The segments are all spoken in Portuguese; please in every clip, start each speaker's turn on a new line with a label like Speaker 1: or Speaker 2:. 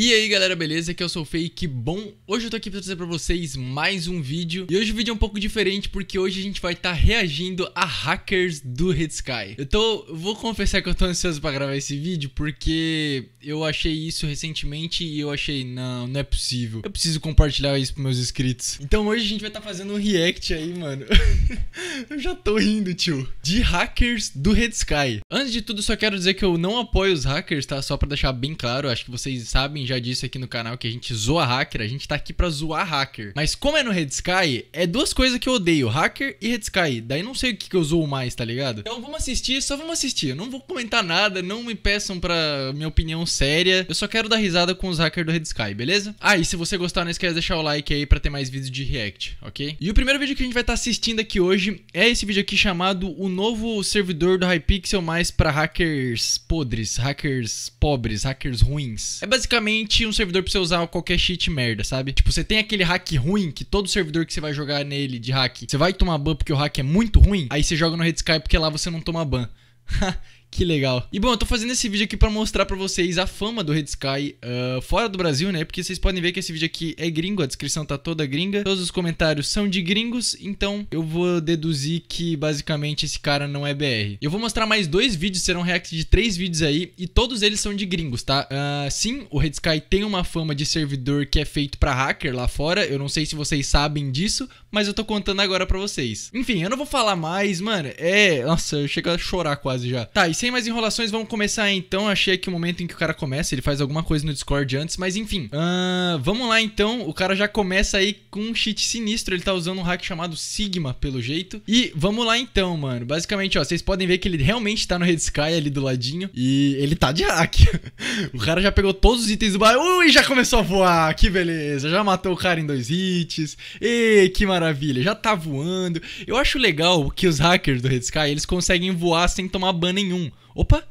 Speaker 1: E aí galera, beleza? Aqui eu é sou o Fei, que bom! Hoje eu tô aqui pra trazer pra vocês mais um vídeo E hoje o vídeo é um pouco diferente porque hoje a gente vai estar tá reagindo a hackers do Red Sky Eu tô... vou confessar que eu tô ansioso pra gravar esse vídeo porque eu achei isso recentemente e eu achei, não, não é possível Eu preciso compartilhar isso pros meus inscritos Então hoje a gente vai estar tá fazendo um react aí, mano Eu já tô rindo, tio De hackers do Red Sky Antes de tudo, só quero dizer que eu não apoio os hackers, tá? Só pra deixar bem claro, acho que vocês sabem gente já disse aqui no canal que a gente zoa hacker, a gente tá aqui pra zoar hacker. Mas como é no Red Sky, é duas coisas que eu odeio, hacker e Red Sky. Daí não sei o que, que eu zoo mais, tá ligado? Então vamos assistir, só vamos assistir. Eu não vou comentar nada, não me peçam pra minha opinião séria. Eu só quero dar risada com os hackers do Red Sky, beleza? Ah, e se você gostar, não esquece de deixar o like aí pra ter mais vídeos de react, ok? E o primeiro vídeo que a gente vai estar tá assistindo aqui hoje é esse vídeo aqui chamado O Novo Servidor do Hypixel Mais pra Hackers Podres, Hackers Pobres, Hackers Ruins. É basicamente basicamente um servidor pra você usar qualquer cheat merda, sabe? Tipo, você tem aquele hack ruim que todo servidor que você vai jogar nele de hack, você vai tomar ban porque o hack é muito ruim aí você joga no Red Sky porque lá você não toma ban. Que legal. E bom, eu tô fazendo esse vídeo aqui para mostrar para vocês a fama do Red Sky uh, fora do Brasil, né? Porque vocês podem ver que esse vídeo aqui é gringo, a descrição tá toda gringa, todos os comentários são de gringos, então eu vou deduzir que basicamente esse cara não é BR. Eu vou mostrar mais dois vídeos, serão reacts de três vídeos aí, e todos eles são de gringos, tá? Uh, sim, o Red Sky tem uma fama de servidor que é feito para hacker lá fora, eu não sei se vocês sabem disso, mas eu tô contando agora para vocês. Enfim, eu não vou falar mais, mano, é... Nossa, eu chego a chorar quase já. Tá, e sem mais enrolações, vamos começar então. Achei aqui o momento em que o cara começa, ele faz alguma coisa no Discord antes, mas enfim. Uh, vamos lá então, o cara já começa aí com um cheat sinistro, ele tá usando um hack chamado Sigma, pelo jeito. E vamos lá então, mano. Basicamente, ó, vocês podem ver que ele realmente tá no Red Sky ali do ladinho e ele tá de hack. o cara já pegou todos os itens do bairro Ui, já começou a voar, que beleza. Já matou o cara em dois hits, e que maravilha, já tá voando. Eu acho legal que os hackers do Red Sky, eles conseguem voar sem tomar ban nenhum. Opa!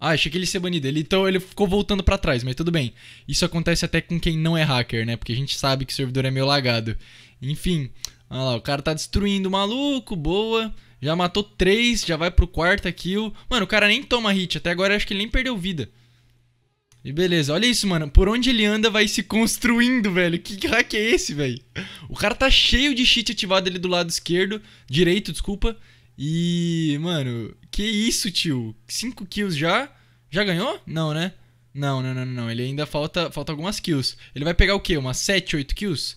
Speaker 1: Ah, achei que ele ia ser banido. Ele, então ele ficou voltando para trás, mas tudo bem. Isso acontece até com quem não é hacker, né? Porque a gente sabe que o servidor é meio lagado. Enfim, olha lá, o cara tá destruindo o maluco, boa. Já matou três, já vai pro quarto kill. Mano, o cara nem toma hit. Até agora acho que ele nem perdeu vida. E beleza, olha isso, mano. Por onde ele anda vai se construindo, velho. Que hack é esse, velho? O cara tá cheio de cheat ativado ali do lado esquerdo. Direito, desculpa. E, mano, que isso, tio? 5 kills já? Já ganhou? Não, né? Não, não, não, não. Ele ainda falta, falta algumas kills. Ele vai pegar o quê? Umas 7, 8 kills?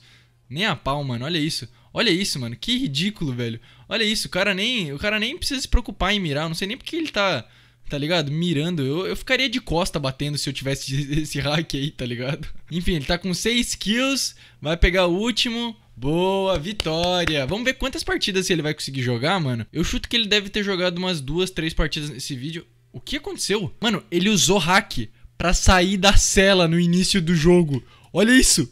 Speaker 1: Nem a pau, mano. Olha isso. Olha isso, mano. Que ridículo, velho. Olha isso. O cara nem, o cara nem precisa se preocupar em mirar. Eu não sei nem porque ele tá, tá ligado? Mirando. Eu, eu ficaria de costa batendo se eu tivesse esse hack aí, tá ligado? Enfim, ele tá com 6 kills. Vai pegar o último. Boa, vitória! Vamos ver quantas partidas ele vai conseguir jogar, mano. Eu chuto que ele deve ter jogado umas duas, três partidas nesse vídeo. O que aconteceu? Mano, ele usou hack pra sair da cela no início do jogo. Olha isso!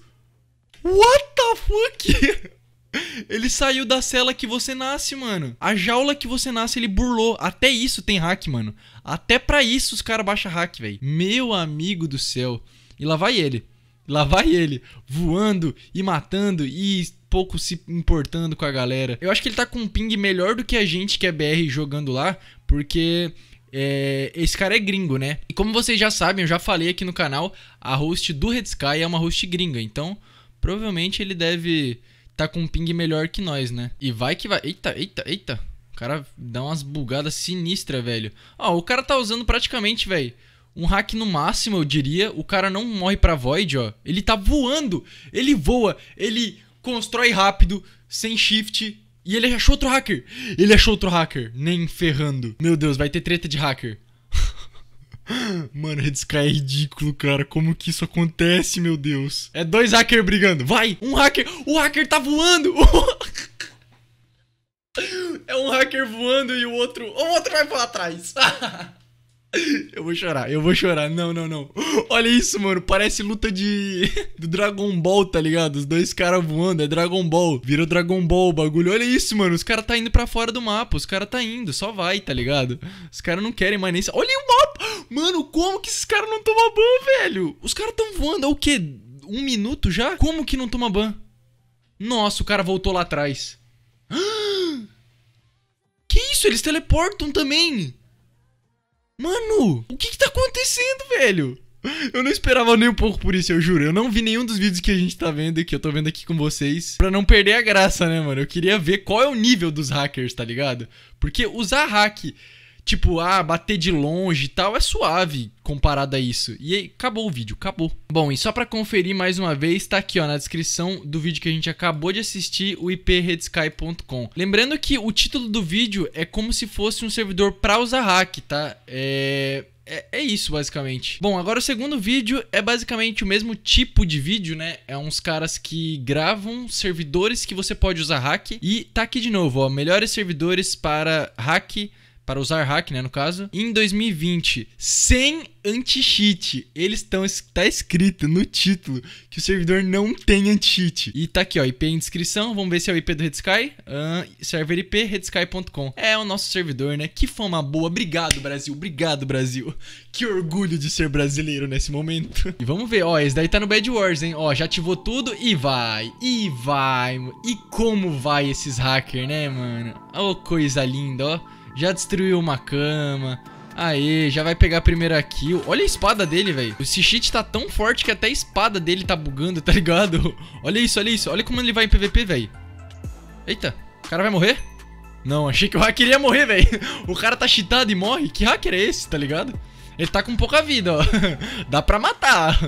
Speaker 1: What the fuck? Ele saiu da cela que você nasce, mano. A jaula que você nasce, ele burlou. Até isso tem hack, mano. Até pra isso os caras baixam hack, velho. Meu amigo do céu. E lá vai ele. Lá vai ele, voando e matando e pouco se importando com a galera. Eu acho que ele tá com um ping melhor do que a gente que é BR jogando lá, porque é, esse cara é gringo, né? E como vocês já sabem, eu já falei aqui no canal, a host do Red Sky é uma host gringa, então provavelmente ele deve tá com um ping melhor que nós, né? E vai que vai. Eita, eita, eita. O cara dá umas bugadas sinistra, velho. Ó, o cara tá usando praticamente, velho, um hack no máximo, eu diria. O cara não morre pra Void, ó. Ele tá voando. Ele voa. Ele constrói rápido, sem shift. E ele achou outro hacker. Ele achou outro hacker. Nem ferrando. Meu Deus, vai ter treta de hacker. Mano, Red Sky é ridículo, cara. Como que isso acontece, meu Deus? É dois hackers brigando. Vai! Um hacker! O hacker tá voando! é um hacker voando e o outro... O outro vai pra trás. Eu vou chorar, eu vou chorar. Não, não, não. Olha isso, mano. Parece luta de. do Dragon Ball, tá ligado? Os dois caras voando. É Dragon Ball. Virou Dragon Ball o bagulho. Olha isso, mano. Os caras tá indo pra fora do mapa. Os caras tá indo. Só vai, tá ligado? Os caras não querem mais nem. Olha o mapa! Mano, como que esses caras não tomam ban, velho? Os caras tão voando. É o quê? Um minuto já? Como que não toma ban? Nossa, o cara voltou lá atrás. Que isso? Eles teleportam também. Mano, o que que tá acontecendo, velho? Eu não esperava nem um pouco por isso, eu juro. Eu não vi nenhum dos vídeos que a gente tá vendo que eu tô vendo aqui com vocês. Pra não perder a graça, né, mano? Eu queria ver qual é o nível dos hackers, tá ligado? Porque usar hack tipo, ah, bater de longe e tal, é suave comparado a isso. E aí, acabou o vídeo, acabou. Bom, e só para conferir mais uma vez, tá aqui ó, na descrição do vídeo que a gente acabou de assistir, o ipredsky.com. Lembrando que o título do vídeo é como se fosse um servidor para usar hack, tá? É... É, é, isso, basicamente. Bom, agora o segundo vídeo é basicamente o mesmo tipo de vídeo, né? É uns caras que gravam servidores que você pode usar hack. E tá aqui de novo, ó. Melhores servidores para hack para usar hack, né, no caso. Em 2020, sem anti-cheat. Eles estão tá escrito no título que o servidor não tem anti-cheat. E tá aqui, ó, IP em descrição. Vamos ver se é o IP do RedSky. Uh, server IP redsky.com. É o nosso servidor, né? Que fama boa. Obrigado, Brasil. Obrigado, Brasil. Que orgulho de ser brasileiro nesse momento. E vamos ver, ó, esse daí tá no Bad Wars, hein? Ó, já ativou tudo e vai. E vai. E como vai esses hackers, né, mano? Ô, oh, coisa linda, ó. Já destruiu uma cama. Aê, já vai pegar a primeira kill. Olha a espada dele, velho. O Sishit tá tão forte que até a espada dele tá bugando, tá ligado? olha isso, olha isso. Olha como ele vai em PVP, velho. Eita, o cara vai morrer? Não, achei que o hacker ia morrer, velho. O cara tá cheatado e morre. Que hacker é esse, tá ligado? Ele tá com pouca vida, ó. Dá pra matar.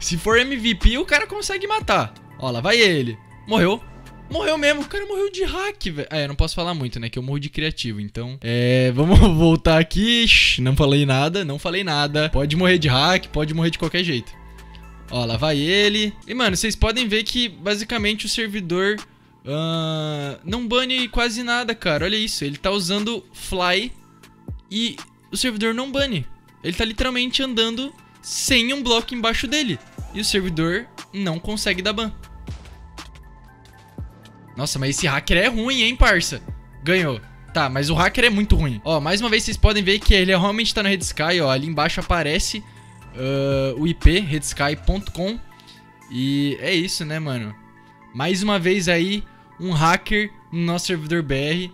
Speaker 1: Se for MVP, o cara consegue matar. Ó, lá vai ele. Morreu. Morreu mesmo, o cara morreu de hack, velho. É, eu não posso falar muito, né? Que eu morro de criativo. Então, é. Vamos voltar aqui. não falei nada, não falei nada. Pode morrer de hack, pode morrer de qualquer jeito. Ó, lá vai ele. E, mano, vocês podem ver que basicamente o servidor. Uh, não bane quase nada, cara. Olha isso. Ele tá usando fly e o servidor não bane. Ele tá literalmente andando sem um bloco embaixo dele. E o servidor não consegue dar ban. Nossa, mas esse hacker é ruim, hein, parça? Ganhou. Tá, mas o hacker é muito ruim. Ó, mais uma vez vocês podem ver que ele é realmente tá na Red Sky, ó. Ali embaixo aparece uh, o IP, redsky.com. E é isso, né, mano? Mais uma vez aí, um hacker no nosso servidor BR.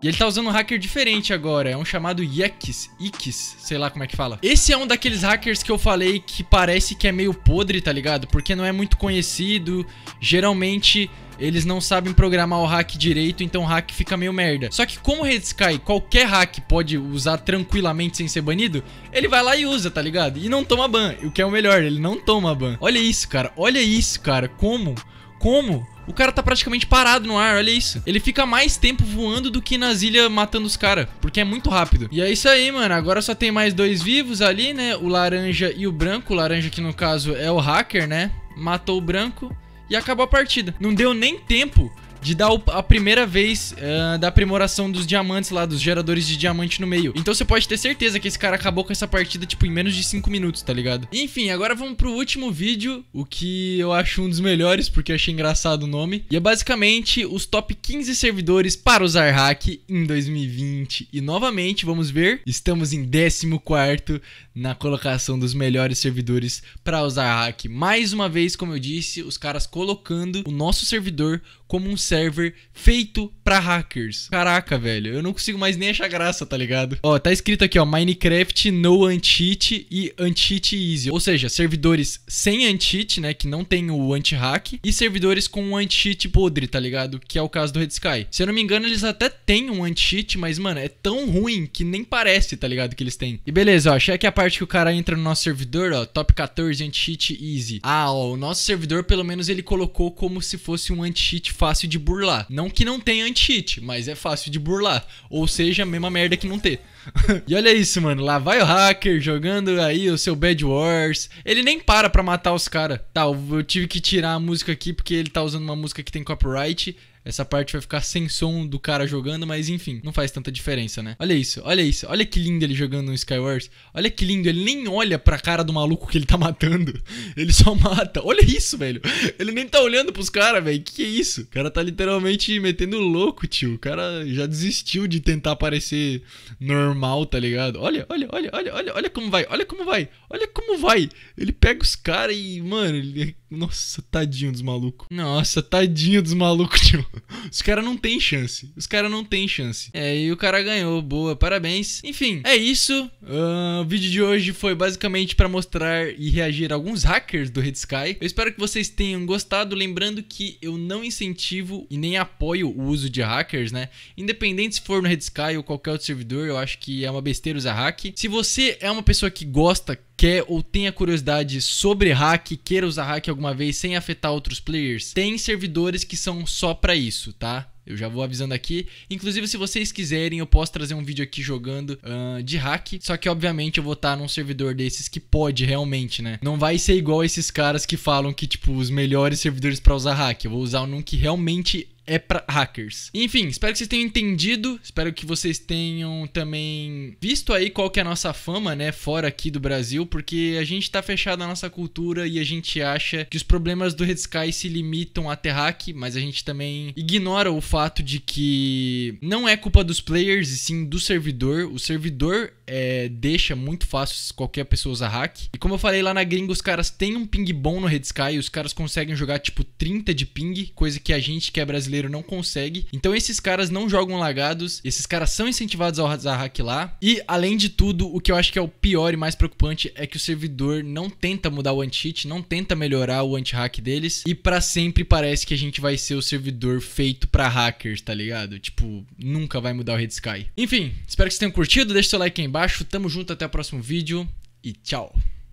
Speaker 1: E ele tá usando um hacker diferente agora, é um chamado Yex, Ix, sei lá como é que fala. Esse é um daqueles hackers que eu falei que parece que é meio podre, tá ligado? Porque não é muito conhecido, geralmente eles não sabem programar o hack direito, então o hack fica meio merda. Só que como o Red Sky, qualquer hack pode usar tranquilamente sem ser banido, ele vai lá e usa, tá ligado? E não toma ban, o que é o melhor, ele não toma ban. Olha isso, cara, olha isso, cara, como, como o cara tá praticamente parado no ar, olha isso. Ele fica mais tempo voando do que nas ilhas matando os caras, porque é muito rápido. E é isso aí, mano. Agora só tem mais dois vivos ali, né? O laranja e o branco. O laranja aqui, no caso, é o hacker, né? Matou o branco e acabou a partida. Não deu nem tempo de dar a primeira vez uh, da aprimoração dos diamantes lá, dos geradores de diamante no meio. Então você pode ter certeza que esse cara acabou com essa partida, tipo, em menos de 5 minutos, tá ligado? Enfim, agora vamos pro último vídeo, o que eu acho um dos melhores, porque eu achei engraçado o nome. E é basicamente os top 15 servidores para usar hack em 2020. E novamente, vamos ver, estamos em 14º na colocação dos melhores servidores para usar hack. Mais uma vez, como eu disse, os caras colocando o nosso servidor como um server feito para hackers. Caraca, velho, eu não consigo mais nem achar graça, tá ligado? Ó, tá escrito aqui, ó, Minecraft no anti-cheat e anti-cheat easy, ou seja, servidores sem anti-cheat, né, que não tem o anti-hack, e servidores com anti-cheat podre, tá ligado? Que é o caso do Red Sky. Se eu não me engano, eles até têm um anti-cheat, mas, mano, é tão ruim que nem parece, tá ligado, que eles têm. E beleza, ó, achei aqui a parte que o cara entra no nosso servidor, ó, top 14 anti-cheat easy. Ah, ó, o nosso servidor, pelo menos, ele colocou como se fosse um anti-cheat fácil de burlar. Não que não tenha anti-cheat, mas é fácil de burlar. Ou seja, a mesma merda que não ter. e olha isso, mano. Lá vai o hacker jogando aí o seu Bad Wars. Ele nem para pra matar os caras. Tá, eu tive que tirar a música aqui porque ele tá usando uma música que tem copyright. Essa parte vai ficar sem som do cara jogando, mas enfim, não faz tanta diferença, né? Olha isso, olha isso. Olha que lindo ele jogando no Skywars. Olha que lindo, ele nem olha pra cara do maluco que ele tá matando. Ele só mata. Olha isso, velho. Ele nem tá olhando pros caras, velho. Que que é isso? O cara tá literalmente metendo louco, tio. O cara já desistiu de tentar parecer normal, tá ligado? Olha, olha, olha, olha, olha, olha como vai. Olha como vai. Olha como vai. Ele pega os caras e, mano, ele nossa, tadinho dos malucos. Nossa, tadinho dos malucos, tio. Os caras não tem chance. Os caras não tem chance. É, e o cara ganhou. Boa, parabéns. Enfim, é isso. Uh, o vídeo de hoje foi basicamente para mostrar e reagir a alguns hackers do Red Sky. Eu espero que vocês tenham gostado. Lembrando que eu não incentivo e nem apoio o uso de hackers, né? Independente se for no Red Sky ou qualquer outro servidor, eu acho que é uma besteira usar hack. Se você é uma pessoa que gosta, quer ou tenha curiosidade sobre hack, queira usar hack alguma vez sem afetar outros players, tem servidores que são só para isso, tá? Eu já vou avisando aqui. Inclusive, se vocês quiserem, eu posso trazer um vídeo aqui jogando uh, de hack. Só que, obviamente, eu vou estar num servidor desses que pode realmente, né? Não vai ser igual esses caras que falam que, tipo, os melhores servidores para usar hack. Eu vou usar um que realmente é para hackers. Enfim, espero que vocês tenham entendido, espero que vocês tenham também visto aí qual que é a nossa fama, né, fora aqui do Brasil, porque a gente tá fechado na nossa cultura e a gente acha que os problemas do Red Sky se limitam a ter hack, mas a gente também ignora o fato de que não é culpa dos players e sim do servidor. O servidor é, deixa muito fácil qualquer pessoa usar hack. E como eu falei lá na gringa, os caras têm um ping bom no Red Sky, os caras conseguem jogar tipo 30 de ping, coisa que a gente que é brasileiro não consegue. Então esses caras não jogam lagados, esses caras são incentivados a usar hack lá. E além de tudo, o que eu acho que é o pior e mais preocupante é que o servidor não tenta mudar o anti-cheat, não tenta melhorar o anti-hack deles. E para sempre parece que a gente vai ser o servidor feito para hackers, tá ligado? Tipo, nunca vai mudar o Red Sky. Enfim, espero que vocês tenham curtido, deixa seu like aí embaixo embaixo. Tamo junto, até o próximo vídeo e tchau.